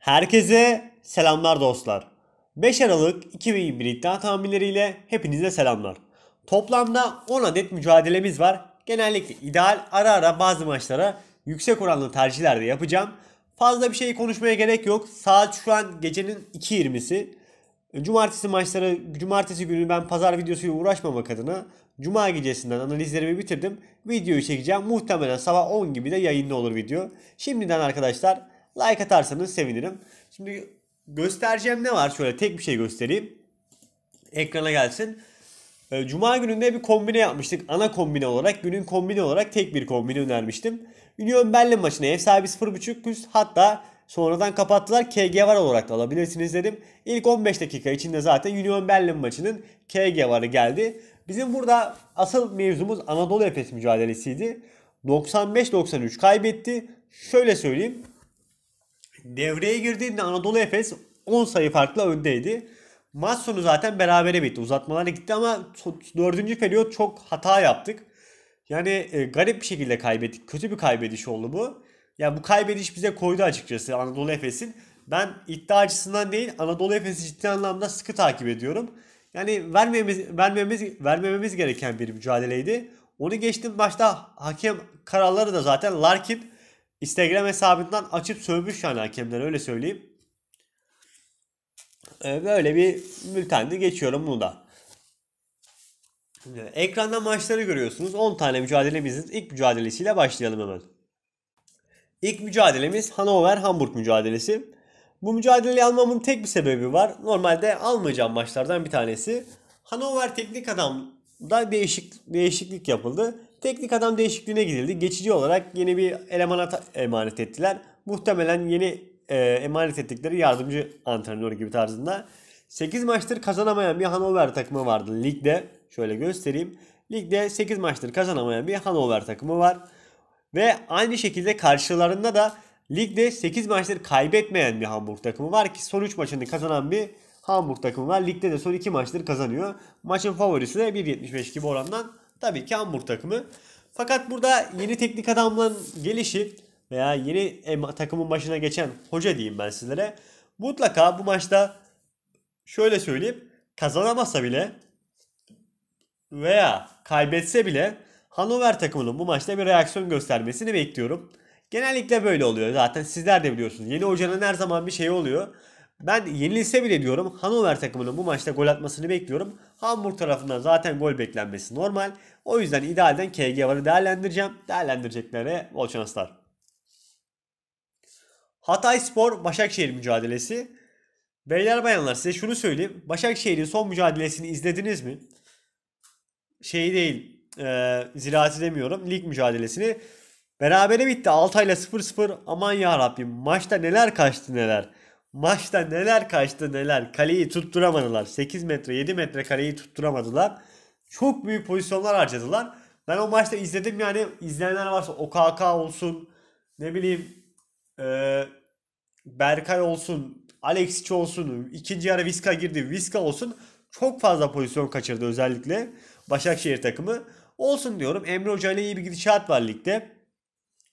Herkese selamlar dostlar. 5 Aralık 2021 iddia tahminleriyle hepinize selamlar. Toplamda 10 adet mücadelemiz var. Genellikle ideal ara ara bazı maçlara yüksek oranlı tercihlerde yapacağım. Fazla bir şey konuşmaya gerek yok. Saat şu an gecenin 2.20'si. Cumartesi maçları, cumartesi günü ben pazar videosuyla uğraşmamak adına Cuma gecesinden analizlerimi bitirdim. Videoyu çekeceğim. Muhtemelen sabah 10 gibi de yayında olur video. Şimdiden arkadaşlar Like atarsanız sevinirim. Şimdi göstereceğim ne var? Şöyle tek bir şey göstereyim. Ekrana gelsin. Ee, Cuma gününde bir kombine yapmıştık. Ana kombine olarak, günün kombine olarak tek bir kombine önermiştim. Union Berlin maçına ev sahibi 0.5 küs hatta sonradan kapattılar. KG var olarak da alabilirsiniz dedim. İlk 15 dakika içinde zaten Union Berlin maçının KG varı geldi. Bizim burada asıl mevzumuz Anadolu Efes mücadelesiydi. 95-93 kaybetti. Şöyle söyleyeyim. Devreye girdiğinde Anadolu Efes 10 sayı farklı öndeydi. Maç sonu zaten berabere bitti. Uzatmalara gitti ama 4. periyot çok hata yaptık. Yani e, garip bir şekilde kaybettik. Kötü bir kaybediş oldu bu. Ya yani bu kaybediş bize koydu açıkçası Anadolu Efes'in. Ben iddia açısından değil Anadolu Efes'i ciddi anlamda sıkı takip ediyorum. Yani vermemiz, vermemiz, vermememiz gereken bir mücadeleydi. Onu geçtim başta hakem kararları da zaten Larkin Instagram hesabından açıp sövmüş yani hakemler öyle söyleyeyim. Ee, böyle bir bültende geçiyorum bunu da. Ee, ekranda maçları görüyorsunuz. 10 tane mücadelemizin ilk mücadelesiyle başlayalım hemen. İlk mücadelemiz Hanover Hamburg mücadelesi. Bu mücadeleyi almamın tek bir sebebi var. Normalde almayacağım maçlardan bir tanesi. Hanover teknik adamda değişik değişiklik yapıldı. Teknik adam değişikliğine gidildi. Geçici olarak yeni bir elemana emanet ettiler. Muhtemelen yeni e, emanet ettikleri yardımcı antrenör gibi tarzında. 8 maçtır kazanamayan bir Hanover takımı vardı ligde. Şöyle göstereyim. Ligde 8 maçtır kazanamayan bir Hanover takımı var. Ve aynı şekilde karşılarında da ligde 8 maçtır kaybetmeyen bir Hamburg takımı var ki son 3 maçını kazanan bir Hamburg takımı var. Ligde de son 2 maçtır kazanıyor. Maçın favorisi de 1.75 gibi orandan Tabii ki Hamburg takımı. Fakat burada yeni teknik adamların gelişi veya yeni takımın başına geçen hoca diyeyim ben sizlere. Mutlaka bu maçta şöyle söyleyeyim kazanamasa bile veya kaybetse bile Hanover takımının bu maçta bir reaksiyon göstermesini bekliyorum. Genellikle böyle oluyor zaten sizler de biliyorsunuz. Yeni hocanın her zaman bir şeyi oluyor. Ben yenilse bile diyorum Hanover takımının bu maçta gol atmasını bekliyorum. Hamburg tarafından zaten gol beklenmesi normal. O yüzden idealden KG varı değerlendireceğim. Değerlendireceklere bol şanslar. Hatay Spor Başakşehir mücadelesi. Beyler bayanlar size şunu söyleyeyim. Başakşehir'in son mücadelesini izlediniz mi? Şey değil. E, ziraati demiyorum. Lig mücadelesini. Berabere bitti. altayla ile 0-0. Aman ya Rabbim. Maçta neler kaçtı neler. Maçta neler kaçtı neler. Kaleyi tutturamadılar. 8 metre 7 metre kaleyi tutturamadılar. Çok büyük pozisyonlar harcadılar. Ben o maçta izledim yani izleyenler varsa OKK olsun ne bileyim e, Berkay olsun Alexic olsun ikinci yarı Viska girdi Viska olsun çok fazla pozisyon kaçırdı özellikle Başakşehir takımı. Olsun diyorum Emre Hoca ile iyi bir gidişat var ligde.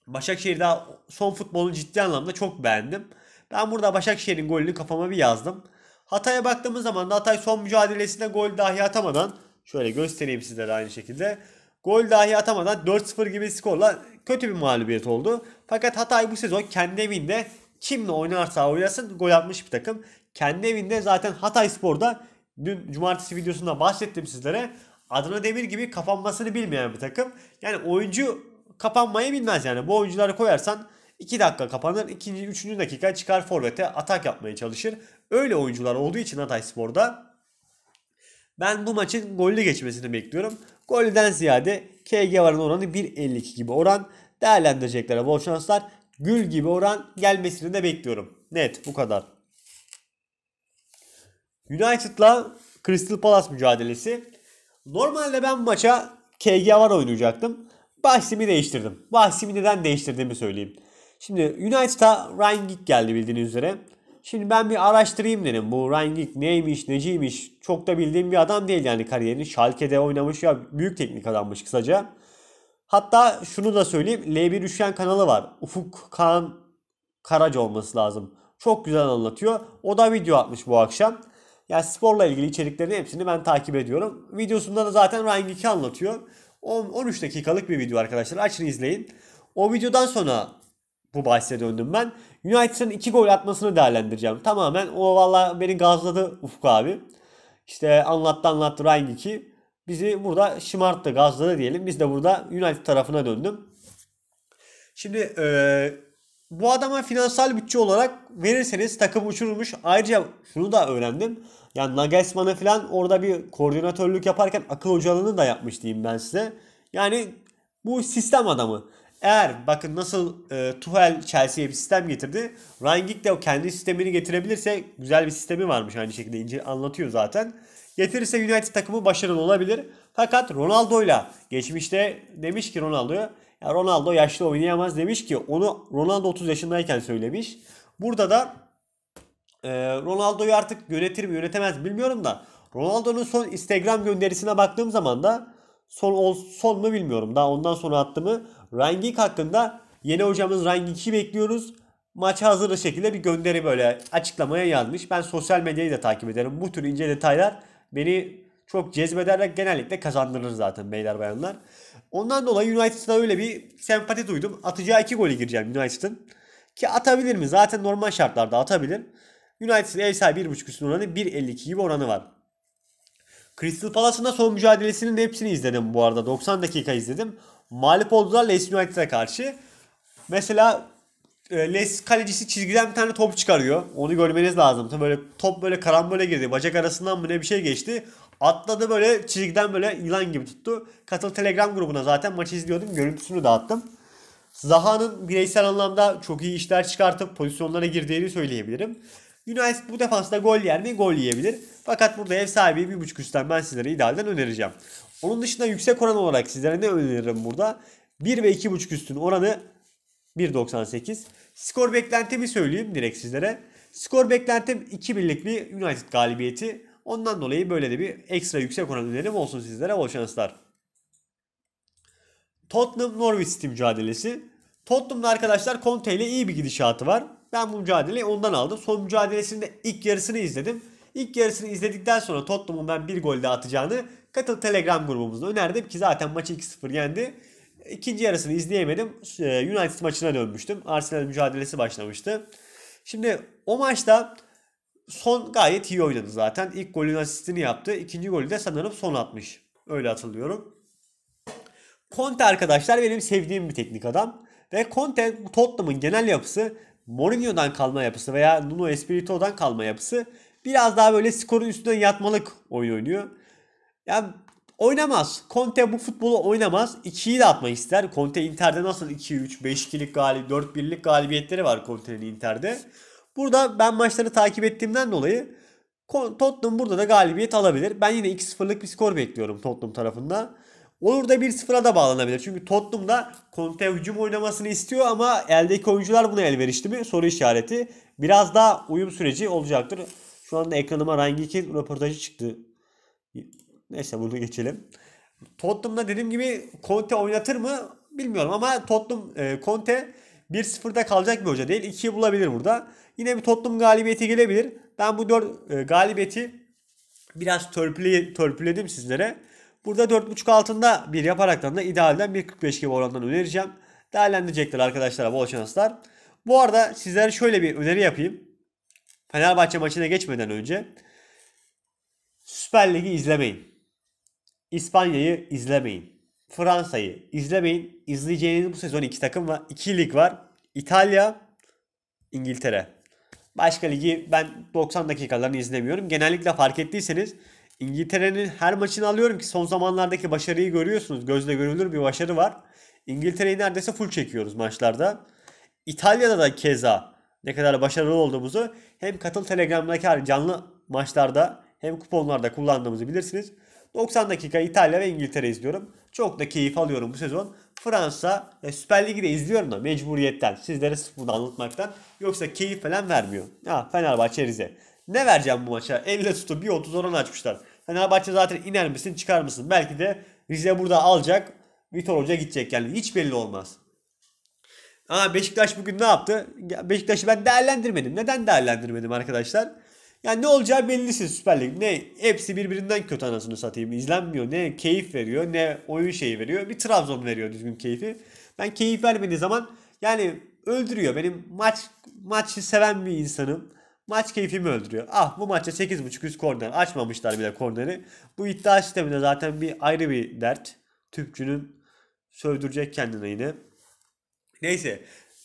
Başakşehir daha son futbolunu ciddi anlamda çok beğendim. Ben burada Başakşehir'in golünü kafama bir yazdım. Hatay'a baktığımız zaman da Hatay son mücadelesinde gol dahi atamadan şöyle göstereyim sizlere aynı şekilde. Gol dahi atamadan 4-0 gibi skorla kötü bir mağlubiyet oldu. Fakat Hatay bu sezon kendi evinde kimle oynarsa oynasın gol atmış bir takım. Kendi evinde zaten Hatay Spor'da dün cumartesi videosunda bahsettim sizlere. Adana Demir gibi kapanmasını bilmeyen bir takım. Yani oyuncu kapanmayı bilmez yani. Bu oyuncuları koyarsan 2 dakika kapanır. 2. 3. dakika çıkar forvete atak yapmaya çalışır. Öyle oyuncular olduğu için Hatay Spor'da ben bu maçın gollü geçmesini bekliyorum. Golden ziyade KG varın oranı 1.52 gibi oran. Değerlendireceklere bol şanslar. Gül gibi oran gelmesini de bekliyorum. Net bu kadar. United'la Crystal Palace mücadelesi. Normalde ben maça KG var oynayacaktım. Bahsimi değiştirdim. Bahsimi neden değiştirdiğimi söyleyeyim. Şimdi United'a Ryan Gigg geldi bildiğiniz üzere. Şimdi ben bir araştırayım dedim. Bu Ryan Gigg neymiş, neciymiş çok da bildiğim bir adam değil yani kariyerini. Schalke'de oynamış ya büyük teknik adammış kısaca. Hatta şunu da söyleyeyim. L1 Üçgen kanalı var. Ufuk Kaan Karaca olması lazım. Çok güzel anlatıyor. O da video atmış bu akşam. Yani sporla ilgili içeriklerin hepsini ben takip ediyorum. Videosunda da zaten Ryan Geek'i anlatıyor. 10, 13 dakikalık bir video arkadaşlar. Açın izleyin. O videodan sonra bu bahse döndüm ben. United'ın 2 gol atmasını değerlendireceğim. Tamamen o valla beni gazladı Ufuk abi. İşte anlattı anlattı Ryan 2. Bizi burada şımarttı gazladı diyelim. Biz de burada United tarafına döndüm. Şimdi ee, bu adama finansal bütçe olarak verirseniz takım uçurulmuş. Ayrıca şunu da öğrendim. Yani Nagelsmann'ı falan orada bir koordinatörlük yaparken akıl hocalığını da yapmış diyeyim ben size. Yani bu sistem adamı. Eğer bakın nasıl e, Tuchel Chelsea'ye bir sistem getirdi. Ryan Gigg de o kendi sistemini getirebilirse güzel bir sistemi varmış aynı şekilde ince anlatıyor zaten. Getirirse United takımı başarılı olabilir. Fakat Ronaldo'yla geçmişte demiş ki Ronaldo'ya ya Ronaldo yaşlı oynayamaz demiş ki onu Ronaldo 30 yaşındayken söylemiş. Burada da e, Ronaldo'yu artık yönetir mi yönetemez bilmiyorum da Ronaldo'nun son Instagram gönderisine baktığım zaman da son son mu bilmiyorum. Daha ondan sonra attı mı? Rangik hakkında yeni hocamız Ryan bekliyoruz. Maça hazır şekilde bir gönderi böyle açıklamaya yazmış. Ben sosyal medyayı da takip ederim. Bu tür ince detaylar beni çok cezbeder ve genellikle kazandırır zaten beyler bayanlar. Ondan dolayı United'a öyle bir sempati duydum. Atacağı iki golü gireceğim United'ın. Ki atabilir mi? Zaten normal şartlarda atabilir. United'ın ev sahibi 1.5 üstün oranı 1.52 gibi oranı var. Crystal Palace'ın da son mücadelesinin hepsini izledim bu arada. 90 dakika izledim mağlup oldular Leicester United'a karşı. Mesela Leicester Leeds kalecisi çizgiden bir tane top çıkarıyor. Onu görmeniz lazım. Tabii böyle top böyle karambole girdi. Bacak arasından mı ne bir şey geçti. Atladı böyle çizgiden böyle yılan gibi tuttu. Katıl Telegram grubuna zaten maçı izliyordum. Görüntüsünü dağıttım. Zaha'nın bireysel anlamda çok iyi işler çıkartıp pozisyonlara girdiğini söyleyebilirim. United bu defansta gol yer mi? Gol yiyebilir. Fakat burada ev sahibi 1.5 üstten ben sizlere idealden önereceğim. Onun dışında yüksek oran olarak sizlere ne öneririm burada? 1 ve 2.5 üstün oranı 1.98. Skor beklentimi söyleyeyim direkt sizlere. Skor beklentim 2 birlik bir United galibiyeti. Ondan dolayı böyle de bir ekstra yüksek oran önerim olsun sizlere. Bol şanslar. Tottenham Norwich City mücadelesi. Tottenham'da arkadaşlar Conte ile iyi bir gidişatı var. Ben bu mücadeleyi ondan aldım. Son mücadelesinde ilk yarısını izledim. İlk yarısını izledikten sonra Tottenham'ın ben bir gol daha atacağını katıl Telegram grubumuzda önerdim ki zaten maçı 2-0 yendi. İkinci yarısını izleyemedim. Ee, United maçına dönmüştüm. Arsenal mücadelesi başlamıştı. Şimdi o maçta son gayet iyi oynadı zaten. İlk golün asistini yaptı. İkinci golü de sanırım son atmış. Öyle hatırlıyorum. Conte arkadaşlar benim sevdiğim bir teknik adam. Ve Conte Tottenham'ın genel yapısı Mourinho'dan kalma yapısı veya Nuno Espirito'dan kalma yapısı Biraz daha böyle skorun üstünden yatmalık oyun oynuyor. Yani oynamaz. Conte bu futbolu oynamaz. 2'yi de atmak ister. Conte Inter'de nasıl 2-3, 5-2'lik galib, 4-1'lik galibiyetleri var Conte'nin Inter'de. Burada ben maçları takip ettiğimden dolayı Tottenham burada da galibiyet alabilir. Ben yine 2-0'lık bir skor bekliyorum Tottenham tarafında. Olur da 1-0'a da bağlanabilir. Çünkü Tottenham da Conte hücum oynamasını istiyor ama eldeki oyuncular buna elverişli mi? Soru işareti. Biraz daha uyum süreci olacaktır. Şu anda ekranıma Rangnick'in röportajı çıktı. Neyse bunu geçelim. Tottenham'da dediğim gibi Conte oynatır mı bilmiyorum ama Tottenham e, Conte 1-0'da kalacak bir hoca değil. 2'yi bulabilir burada. Yine bir Tottenham galibiyeti gelebilir. Ben bu 4 e, galibiyeti biraz törpüle, törpüledim sizlere. Burada 4.5 altında bir yaparaktan da idealden 1.45 gibi orandan önereceğim. Değerlendirecekler arkadaşlar bol şanslar. Bu arada sizlere şöyle bir öneri yapayım. Fenerbahçe maçına geçmeden önce Süper Lig'i izlemeyin. İspanya'yı izlemeyin. Fransa'yı izlemeyin. İzleyeceğiniz bu sezon iki takım var. iki lig var. İtalya, İngiltere. Başka ligi ben 90 dakikalarını izlemiyorum. Genellikle fark ettiyseniz İngiltere'nin her maçını alıyorum ki son zamanlardaki başarıyı görüyorsunuz. Gözle görülür bir başarı var. İngiltere'yi neredeyse full çekiyoruz maçlarda. İtalya'da da keza ne kadar başarılı olduğumuzu hem katıl telegramdaki hani canlı maçlarda hem kuponlarda kullandığımızı bilirsiniz. 90 dakika İtalya ve İngiltere izliyorum. Çok da keyif alıyorum bu sezon. Fransa e, Süper Ligi de izliyorum da mecburiyetten. Sizlere bunu anlatmaktan. Yoksa keyif falan vermiyor. Ha Fenerbahçe Rize. Ne vereceğim bu maça? 50 tutu 1.30 oran açmışlar. Fenerbahçe zaten iner misin çıkar mısın? Belki de Rize burada alacak. Vitor Hoca gidecek yani. Hiç belli olmaz. Aa Beşiktaş bugün ne yaptı? Beşiktaş'ı ben değerlendirmedim. Neden değerlendirmedim arkadaşlar? Yani ne olacağı bellisin, Süper Lig. Ne hepsi birbirinden kötü anasını satayım. İzlenmiyor. Ne keyif veriyor ne oyun şeyi veriyor. Bir Trabzon veriyor düzgün keyfi. Ben keyif vermediği zaman yani öldürüyor. Benim maç maçı seven bir insanım. Maç keyfimi öldürüyor. Ah bu maçta 8.5 yüz korner. Açmamışlar bile korneri. Bu iddia sisteminde zaten bir ayrı bir dert. Tüpçünün sövdürecek kendine yine. Neyse.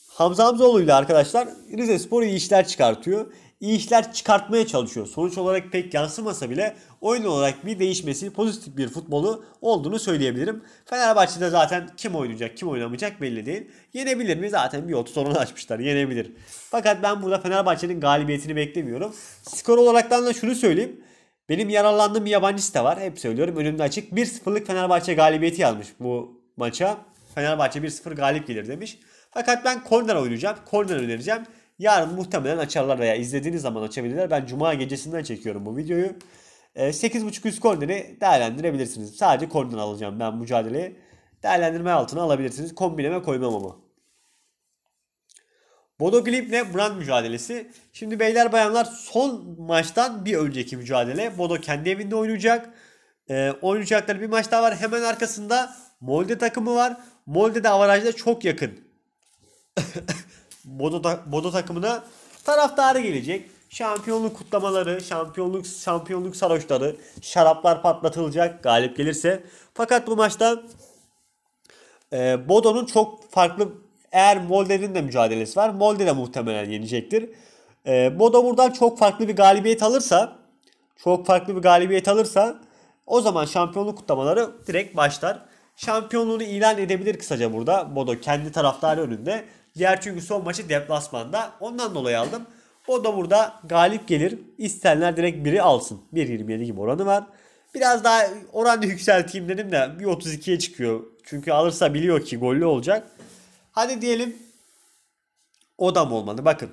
Hamza Hamzoğlu ile arkadaşlar Rize Spor iyi işler çıkartıyor. İyi işler çıkartmaya çalışıyor. Sonuç olarak pek yansımasa bile oyun olarak bir değişmesi pozitif bir futbolu olduğunu söyleyebilirim. Fenerbahçe'de zaten kim oynayacak kim oynamayacak belli değil. Yenebilir mi? Zaten bir 30 sorunu açmışlar. Yenebilir. Fakat ben burada Fenerbahçe'nin galibiyetini beklemiyorum. Skor olaraktan da şunu söyleyeyim. Benim yararlandığım bir yabancı site var. Hep söylüyorum. Önümde açık. 1-0'lık Fenerbahçe galibiyeti yazmış bu maça. Fenerbahçe 1-0 galip gelir demiş. Fakat ben korner oynayacağım. Korner önereceğim. Yarın muhtemelen açarlar veya izlediğiniz zaman açabilirler. Ben cuma gecesinden çekiyorum bu videoyu. 8.5 ee, üst korneri değerlendirebilirsiniz. Sadece korner alacağım ben mücadeleyi. Değerlendirme altına alabilirsiniz. Kombineme koymam ama. Bodo Glimt'le Brand mücadelesi. Şimdi beyler bayanlar son maçtan bir önceki mücadele. Bodo kendi evinde oynayacak. E, oynayacakları bir maç daha var. Hemen arkasında Molde takımı var. Molde de avarajda çok yakın. Bodo, ta- Bodo takımına taraftarı gelecek. Şampiyonluk kutlamaları, şampiyonluk şampiyonluk sarhoşları, şaraplar patlatılacak galip gelirse. Fakat bu maçta e, Bodo'nun çok farklı eğer Molde'nin de mücadelesi var. Molde de muhtemelen yenecektir. E, Bodo buradan çok farklı bir galibiyet alırsa çok farklı bir galibiyet alırsa o zaman şampiyonluk kutlamaları direkt başlar şampiyonluğunu ilan edebilir kısaca burada. Bodo kendi taraftarı önünde. Diğer çünkü son maçı deplasmanda. Ondan dolayı aldım. Bodo burada galip gelir. İstenler direkt biri alsın. 1.27 gibi oranı var. Biraz daha oranı yükselteyim dedim de Bir 1.32'ye çıkıyor. Çünkü alırsa biliyor ki gollü olacak. Hadi diyelim odam olmadı. Bakın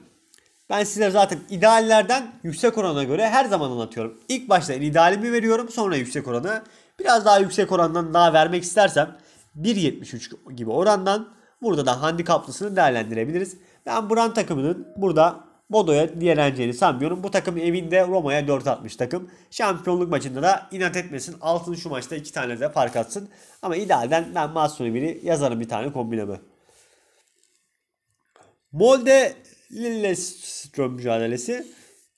ben size zaten ideallerden yüksek orana göre her zaman anlatıyorum. İlk başta idealimi veriyorum sonra yüksek oranı. Biraz daha yüksek orandan daha vermek istersem 1.73 gibi orandan burada da handikaplısını değerlendirebiliriz. Ben Buran takımının burada Bodo'ya direneceğini sanmıyorum. Bu takım evinde Roma'ya 4 atmış takım. Şampiyonluk maçında da inat etmesin. Altın şu maçta 2 tane de fark atsın. Ama idealden ben Masuni'yi yazarım bir tane kombineme. Molde Lillestrøm mücadelesi.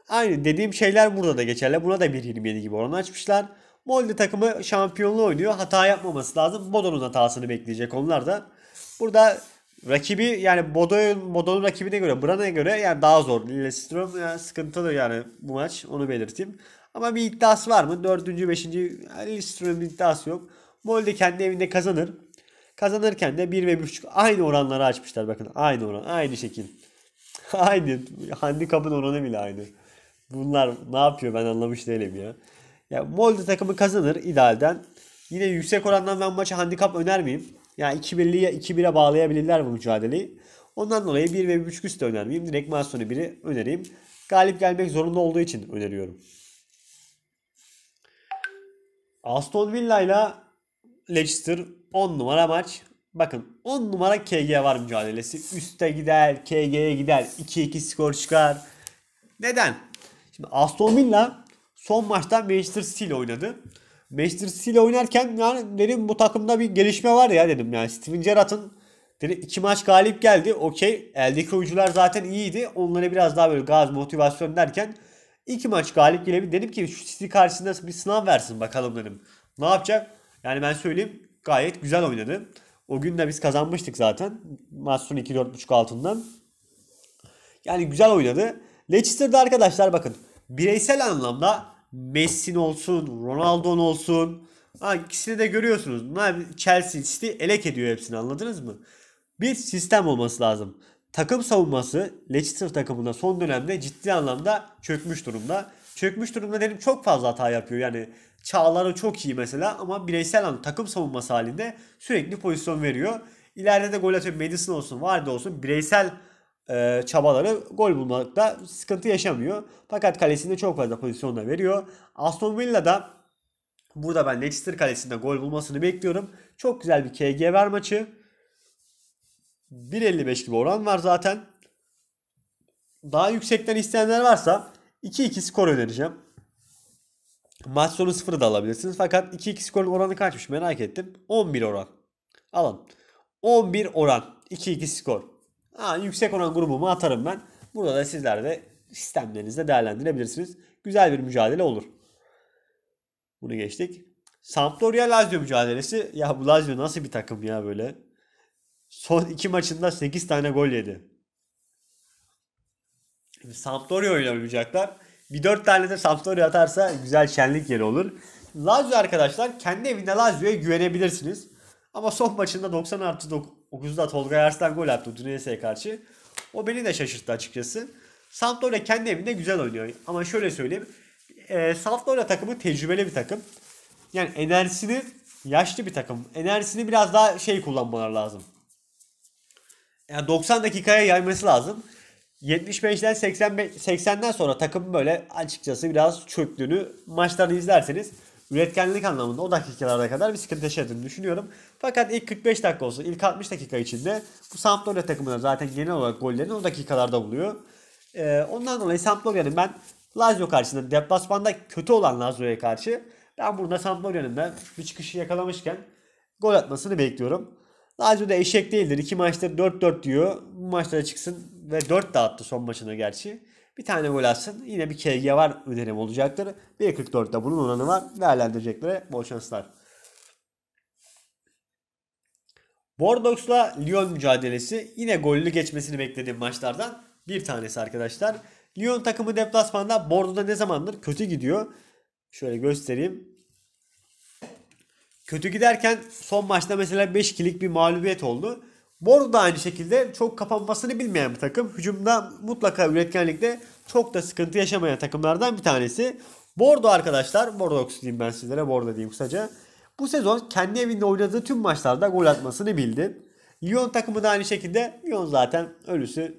Aynı dediğim şeyler burada da geçerli. Buna da 1.27 gibi oran açmışlar. Molde takımı şampiyonluğu oynuyor. Hata yapmaması lazım. Bodo'nun hatasını bekleyecek onlar da. Burada rakibi yani Bodo'nun Bodo'nun rakibine göre Bran'a göre yani daha zor. Lillestrøm yani sıkıntılı yani bu maç onu belirteyim. Ama bir iddiası var mı? Dördüncü, beşinci yani bir iddiası yok. Molde kendi evinde kazanır. Kazanırken de 1 ve 1.5 aynı oranları açmışlar bakın. Aynı oran, aynı şekil. aynı. Handikapın oranı bile aynı. Bunlar ne yapıyor ben anlamış değilim ya. Yani Molde takımı kazanır idealden. Yine yüksek orandan ben maça handikap önermeyeyim. Yani 2-1'liye 2-1'e bağlayabilirler bu mücadeleyi. Ondan dolayı 1 ve 1.5 üstü önermeyeyim. Direkt maç sonu 1'i önereyim. Galip gelmek zorunda olduğu için öneriyorum. Aston Villa ile Leicester 10 numara maç. Bakın 10 numara KG var mücadelesi. Üste gider, KG'ye gider. 2-2 skor çıkar. Neden? Şimdi Aston Villa son maçta Manchester City ile oynadı. Manchester City ile oynarken yani dedim bu takımda bir gelişme var ya dedim yani Steven Gerrard'ın dedim iki maç galip geldi. Okey eldeki oyuncular zaten iyiydi. Onlara biraz daha böyle gaz motivasyon derken iki maç galip gelebilir. Dedim ki şu City karşısında bir sınav versin bakalım dedim. Ne yapacak? Yani ben söyleyeyim gayet güzel oynadı. O gün de biz kazanmıştık zaten. Maç sonu 2-4.5 altından. Yani güzel oynadı. Leicester'da arkadaşlar bakın bireysel anlamda Messi'nin olsun, Ronaldo'nun olsun. Ha, ikisini de görüyorsunuz. Bunlar Chelsea City elek ediyor hepsini anladınız mı? Bir sistem olması lazım. Takım savunması Leicester takımında son dönemde ciddi anlamda çökmüş durumda. Çökmüş durumda dedim çok fazla hata yapıyor. Yani Çağlar'ı çok iyi mesela ama bireysel anlamda takım savunması halinde sürekli pozisyon veriyor. İleride de gol atıyor. Madison olsun, Vardy olsun bireysel e, çabaları gol bulmakta sıkıntı yaşamıyor. Fakat kalesinde çok fazla pozisyon da veriyor. Aston Villa da burada ben Leicester kalesinde gol bulmasını bekliyorum. Çok güzel bir KG ver maçı. 1.55 gibi oran var zaten. Daha yüksekten isteyenler varsa 2-2 skor önereceğim. Maç sonu 0 da alabilirsiniz. Fakat 2-2 skorun oranı kaçmış merak ettim. 11 oran. Alın. 11 oran. 2-2 skor. Ha, yüksek olan grubumu atarım ben. Burada da sizler de sistemlerinizde değerlendirebilirsiniz. Güzel bir mücadele olur. Bunu geçtik. Sampdoria Lazio mücadelesi. Ya bu Lazio nasıl bir takım ya böyle. Son iki maçında 8 tane gol yedi. Şimdi Sampdoria ile oynayacaklar. Bir 4 tane de Sampdoria atarsa güzel şenlik yeri olur. Lazio arkadaşlar kendi evinde Lazio'ya güvenebilirsiniz. Ama son maçında 90 artı 9, 9'da Tolga Yarslan gol attı Udinese'ye karşı. O beni de şaşırttı açıkçası. Sampdoria kendi evinde güzel oynuyor. Ama şöyle söyleyeyim. E, ee, Sampdoria takımı tecrübeli bir takım. Yani enerjisini yaşlı bir takım. Enerjisini biraz daha şey kullanmaları lazım. Yani 90 dakikaya yayması lazım. 75'den 85, 80'den sonra takım böyle açıkçası biraz çöktüğünü maçları izlerseniz üretkenlik anlamında o dakikalara kadar bir sıkıntı yaşadığını düşünüyorum. Fakat ilk 45 dakika olsun, ilk 60 dakika içinde bu Sampdoria takımına zaten genel olarak gollerini o dakikalarda buluyor. Ee, ondan dolayı Sampdoria'nın ben Lazio karşısında deplasmanda kötü olan Lazio'ya karşı ben burada Sampdoria'nın da bir çıkışı yakalamışken gol atmasını bekliyorum. Lazio da eşek değildir. İki maçta 4-4 diyor. Bu maçlara çıksın ve 4 dağıttı son maçına gerçi. Bir tane gol atsın. Yine bir kere var önerim olacaktır. 1.44'te bunun oranı var. Değerlendireceklere bol şanslar. Bordeaux'la Lyon mücadelesi yine gollü geçmesini beklediğim maçlardan bir tanesi arkadaşlar. Lyon takımı deplasmanda Bordeaux'da ne zamandır kötü gidiyor. Şöyle göstereyim. Kötü giderken son maçta mesela 5-2'lik bir mağlubiyet oldu. Bordo da aynı şekilde çok kapanmasını bilmeyen bir takım. Hücumda mutlaka üretkenlikte çok da sıkıntı yaşamayan takımlardan bir tanesi. Bordo arkadaşlar, Bordo diyeyim ben sizlere, Bordo diyeyim kısaca. Bu sezon kendi evinde oynadığı tüm maçlarda gol atmasını bildi. Lyon takımı da aynı şekilde. Lyon zaten ölüsü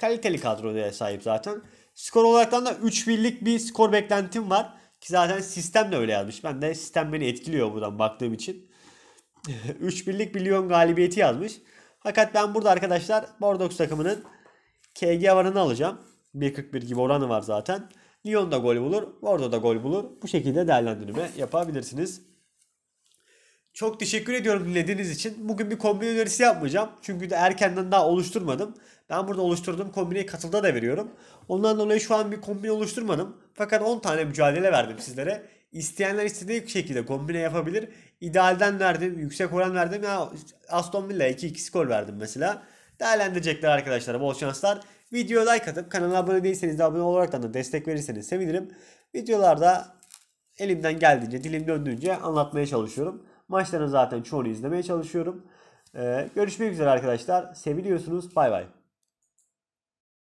kaliteli kadroya sahip zaten. Skor olarak da 3-1'lik bir skor beklentim var. Ki zaten sistem de öyle yazmış. Ben de sistem beni etkiliyor buradan baktığım için. 3-1'lik bir Lyon galibiyeti yazmış. Fakat ben burada arkadaşlar Bordeaux takımının KG varını alacağım. 1.41 gibi oranı var zaten. Lyon da gol bulur. Bordeaux da gol bulur. Bu şekilde değerlendirme yapabilirsiniz. Çok teşekkür ediyorum dinlediğiniz için. Bugün bir kombine önerisi yapmayacağım. Çünkü de erkenden daha oluşturmadım. Ben burada oluşturduğum kombineyi katılda da veriyorum. Ondan dolayı şu an bir kombine oluşturmadım. Fakat 10 tane mücadele verdim sizlere. İsteyenler istediği şekilde kombine yapabilir. İdealden verdim, yüksek oran verdim. Ya Aston Villa 2-2 skor verdim mesela. Değerlendirecekler arkadaşlar. Bol şanslar. Videoya like atıp kanala abone değilseniz de abone olarak da destek verirseniz sevinirim. Videolarda elimden geldiğince, dilim döndüğünce anlatmaya çalışıyorum. Maçların zaten çoğunu izlemeye çalışıyorum. Ee, görüşmek üzere arkadaşlar. Seviliyorsunuz. Bay bay.